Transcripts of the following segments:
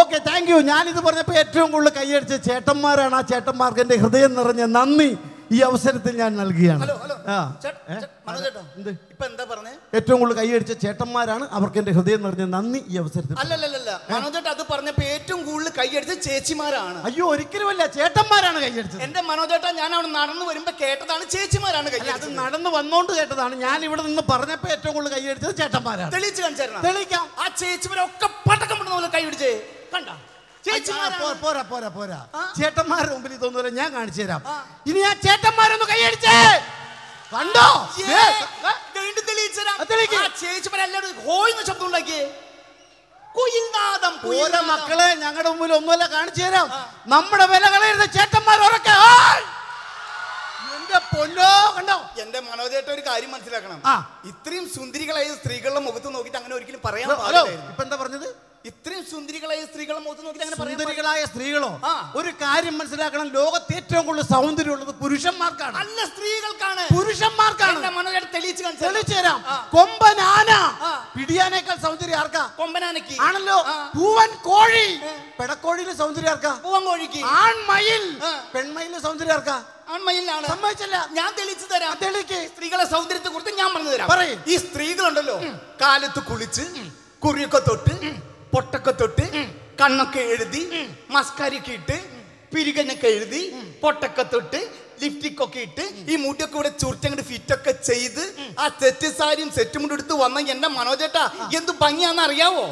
okay thank you ഞാനിത് പറഞ്ഞപ്പോൾ ഏറ്റവും കൂടുതൽ കൈയടിച്ച ചേട്ടന്മാരാണ് ആ ചേട്ടന്മാർക്ക് എൻ്റെ ഹൃദയം നിറഞ്ഞ നന്ദി ഈ അവസരത്തിൽ ഞാൻ നൽകുകയാണ് ഏറ്റവും കൂടുതൽ കൈയടിച്ച ചേട്ടന്മാരാണ് അവർക്ക് എന്റെ ഹൃദയം നിറഞ്ഞ നന്ദി ഈ അവസരത്തിൽ അല്ലല്ലല്ല അത് പറഞ്ഞപ്പോ ഏറ്റവും കൂടുതൽ കൈയടിച്ച ചേച്ചിമാരാണ് അയ്യോ ഒരിക്കലുമല്ല ചേട്ടന്മാരാണ് കൈയടിച്ചത് എന്റെ മനോജേട്ട ഞാൻ അവിടെ നടന്നു വരുമ്പോ കേട്ടതാണ് ചേച്ചിമാരാണ് അത് നടന്നു വന്നോണ്ട് കേട്ടതാണ് ഞാൻ ഇവിടെ നിന്ന് പറഞ്ഞപ്പോ ഏറ്റവും കൂടുതൽ കൈയടിച്ചത് ചേട്ടന്മാരാണ് തെളിയിച്ചു കാണിച്ചായിരുന്നു തെളിയിക്കാം ആ ചേച്ചിമാരൊക്കെ പട്ടക്കം പോലെ കൈയടിച്ചേ കണ്ട പോരാ പോരാ പോരാ ചേട്ടന്മാരുടെ മുമ്പിൽ ഇതൊന്നുമില്ല ഞാൻ കാണിച്ചു തരാം ഇനി ആ ചേട്ടന്മാരൊന്ന് കൈയടിച്ചേ കണ്ടോ മക്കളെ ഞങ്ങളുടെ മുമ്പിൽ ഒന്നുമല്ല കാണിച്ചു തരാം നമ്മുടെ വില കളയുന്ന ചേട്ടന്മാർ ഉറക്കെ എന്റെ പൊന്നോ കണ്ടോ എന്റെ മനോജേട്ട ഒരു കാര്യം മനസ്സിലാക്കണം ഇത്രയും സുന്ദരികളായ സ്ത്രീകളുടെ മുഖത്ത് നോക്കിട്ട് അങ്ങനെ ഒരിക്കലും പറയാൻ ഇപ്പൊ എന്താ പറഞ്ഞത് ഇത്രയും സുന്ദരികളായ സ്ത്രീകളെ മുഖത്ത് നോക്കി അങ്ങനെ സുന്ദരികളായ സ്ത്രീകളോ ഒരു കാര്യം മനസ്സിലാക്കണം ലോകത്ത് ഏറ്റവും കൂടുതൽ സൗന്ദര്യം ഉള്ളത് പുരുഷന്മാർക്കാണ് അല്ല സ്ത്രീകൾക്കാണ് പുരുഷന്മാർക്കാണ് മനോജേട്ടൻ കൊമ്പനാന പിടിയാനേക്കാൾ സൗന്ദര്യം ആർക്കാ കൊമ്പനാനക്ക് ആണല്ലോ പൂവൻ കോഴി പെടക്കോഴിയിലെ സൗന്ദര്യം ആർക്കാ പൂവൻ കോഴിക്ക് ആൺമയിൽ പെൺമയിലെ സൗന്ദര്യം ആർക്കാ ആൺമയിലാണ് സമ്മതിച്ചല്ല ഞാൻ തെളിച്ചു തരാം തെളിക്ക് സ്ത്രീകളെ സൗന്ദര്യത്തെ കുറിച്ച് ഞാൻ പറഞ്ഞു തരാം പറയും ഈ സ്ത്രീകളുണ്ടല്ലോ കാലത്ത് കുളിച്ച് കുറിയൊക്കെ തൊട്ട് പൊട്ടൊക്കെ തൊട്ട് കണ്ണൊക്കെ എഴുതി മസ്കാരിയൊക്കെ ഇട്ട് പിരികനൊക്കെ എഴുതി പൊട്ടൊക്കെ തൊട്ട് ലിഫ്റ്റിക്കൊക്കെ ഒക്കെ ഇട്ട് ഈ മുടിയൊക്കെ ഇവിടെ ചുരുട്ടങ്ങട് ഫിറ്റ് ഒക്കെ ചെയ്ത് ആ സെറ്റ് സാരിയും സെറ്റും കൂടി എടുത്ത് വന്ന എന്റെ മനോജേട്ടാ എന്ത് ഭംഗിയാന്ന് അറിയാവോ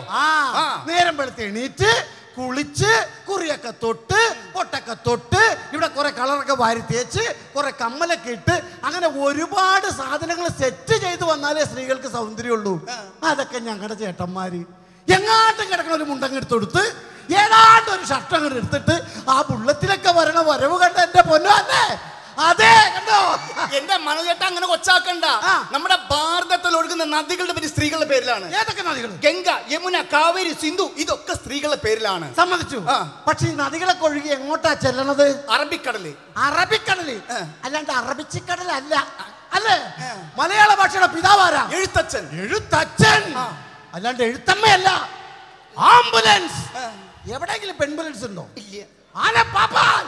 നേരം വെളുത്ത് എണീറ്റ് കുളിച്ച് കുറിയൊക്കെ തൊട്ട് പൊട്ടൊക്കെ തൊട്ട് ഇവിടെ കുറെ കളറൊക്കെ വാരി തേച്ച് കുറെ കമ്മലൊക്കെ ഇട്ട് അങ്ങനെ ഒരുപാട് സാധനങ്ങൾ സെറ്റ് ചെയ്ത് വന്നാലേ സ്ത്രീകൾക്ക് സൗന്ദര്യമുള്ളൂ അതൊക്കെ ഞങ്ങളുടെ ചേട്ടന്മാര് എങ്ങാട്ടും കിടക്കണ ഒരു മുണ്ടങ്ങ് എടുത്തെടുത്ത് ഏതാണ്ട് ഒരു ഷർട്ട് അങ്ങോട്ട് എടുത്തിട്ട് ആ ബുള്ളറ്റിലൊക്കെ വരണ വരവ് കണ്ട എന്റെ പൊന്നു അല്ലേ അതെ കണ്ടോ എന്റെ മനോജേട്ട അങ്ങനെ കൊച്ചാക്കണ്ട നമ്മുടെ ഭാരതത്തിൽ ഒഴുകുന്ന നദികളുടെ പേര് സ്ത്രീകളുടെ പേരിലാണ് ഏതൊക്കെ നദികൾ ഗംഗ യമുന കാവേരി സിന്ധു ഇതൊക്കെ സ്ത്രീകളുടെ പേരിലാണ് സമ്മതിച്ചു പക്ഷെ ഈ നദികളൊക്കെ ഒഴുകി എങ്ങോട്ടാ ചെല്ലണത് അറബിക്കടല് അറബിക്കടല് അല്ലാണ്ട് അറബിച്ചിക്കടലല്ല അല്ലേ മലയാള ഭാഷയുടെ പിതാവാരാ എഴുത്തച്ഛൻ എഴുത്തച്ഛൻ അല്ലാണ്ട് എഴുത്തമ്മയല്ല ആംബുലൻസ് എവിടെയെങ്കിലും പെൺബുലൻസ് ഉണ്ടോ ഇല്ല ആനപ്പാപ്പാൻ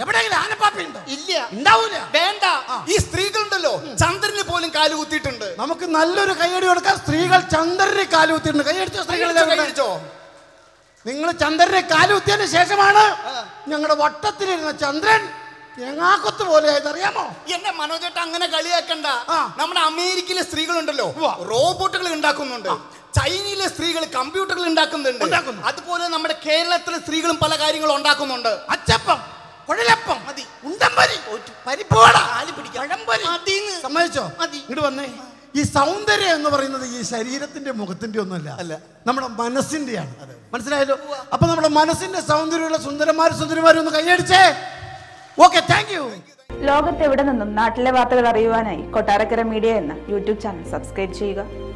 എവിടെയെങ്കിലും ആനപ്പാപ്പി ഉണ്ടോ ഇല്ല ഉണ്ടാവൂല വേണ്ട ഈ സ്ത്രീകളുണ്ടല്ലോ ചന്ദ്രന് പോലും കാലു കുത്തിയിട്ടുണ്ട് നമുക്ക് നല്ലൊരു കൈയടി കൊടുക്കാൻ സ്ത്രീകൾ ചന്ദ്രന് കാലു കുത്തിയിട്ടുണ്ട് കൈയടിച്ചോ സ്ത്രീകൾ കഴിച്ചോ നിങ്ങൾ ചന്ദ്രനെ കാലുത്തിയതിനു ശേഷമാണ് ഞങ്ങളുടെ വട്ടത്തിലിരുന്ന ചന്ദ്രൻ തേങ്ങാക്കൊത്ത് പോലെയായത് അറിയാമോ എന്റെ മനോജേട്ട അങ്ങനെ കളിയാക്കണ്ട നമ്മുടെ അമേരിക്കയിലെ സ്ത്രീകളുണ്ടല്ലോ റോബോട്ടുകൾ ഉണ്ടാക്കുന്നുണ്ട് ചൈനയിലെ സ്ത്രീകൾ കമ്പ്യൂട്ടറുകൾ ഉണ്ടാക്കുന്നുണ്ട് അതുപോലെ നമ്മുടെ കേരളത്തിലെ സ്ത്രീകളും പല കാര്യങ്ങളും ഉണ്ടാക്കുന്നുണ്ട് അച്ചപ്പം കുഴലപ്പം മതി ഉണ്ടംപരി പരിപ്പോട സമ്മതിച്ചോ മതി ഇങ്ങോട്ട് വന്നേ ഈ സൗന്ദര്യം എന്ന് പറയുന്നത് ഈ ശരീരത്തിന്റെ മുഖത്തിന്റെ ഒന്നുമല്ല അല്ല നമ്മുടെ മനസ്സിന്റെയാണ് മനസ്സിലായല്ലോ അപ്പൊ നമ്മുടെ മനസ്സിന്റെ സൗന്ദര്യമുള്ള സുന്ദരന്മാരും സുന്ദരിമാരും ഒന്ന് കൈയടിച്ചേ ലോകത്തെവിടെ നിന്നും നാട്ടിലെ വാർത്തകൾ അറിയുവാനായി കൊട്ടാരക്കര മീഡിയ എന്ന യൂട്യൂബ് ചാനൽ സബ്സ്ക്രൈബ് ചെയ്യുക